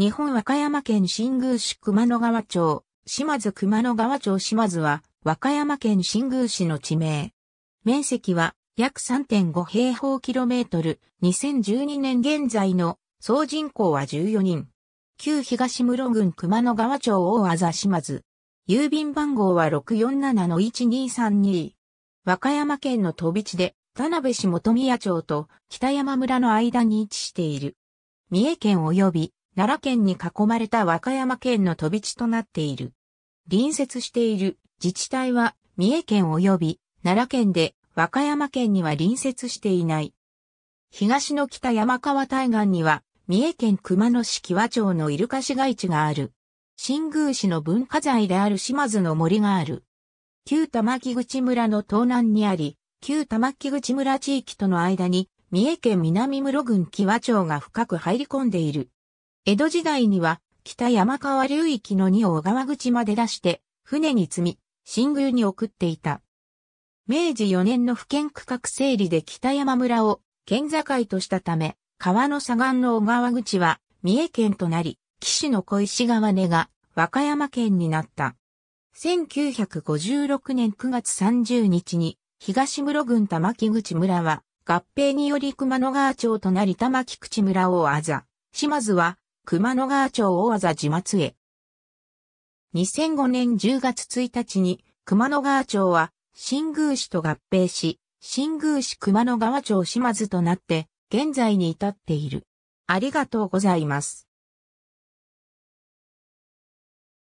日本和歌山県新宮市熊野川町、島津熊野川町島津は、和歌山県新宮市の地名。面積は約3.5平方キロメートル、2012年現在の総人口は14人。旧東室郡熊野川町大和島津。郵便番号は647-1232。和歌山県の飛び地で、田辺市元宮町と北山村の間に位置している。三重県及び奈良県に囲まれた和歌山県の飛び地となっている。隣接している自治体は三重県及び奈良県で和歌山県には隣接していない。東の北山川対岸には三重県熊野市木和町のイルカ市街地がある。新宮市の文化財である島津の森がある。旧玉木口村の東南にあり、旧玉木口村地域との間に三重県南室郡木和町が深く入り込んでいる。江戸時代には、北山川流域の二を小川口まで出して、船に積み、新宮に送っていた。明治4年の府県区画整理で北山村を県境としたため、川の左岸の小川口は三重県となり、岸の小石川根が和歌山県になった。1956年9月30日に東室郡玉木口村は合併により熊野川町となり玉木口村をあざ、島津は熊野川町大技自末へ。2005年10月1日に熊野川町は新宮市と合併し、新宮市熊野川町島津となって現在に至っている。ありがとうございます。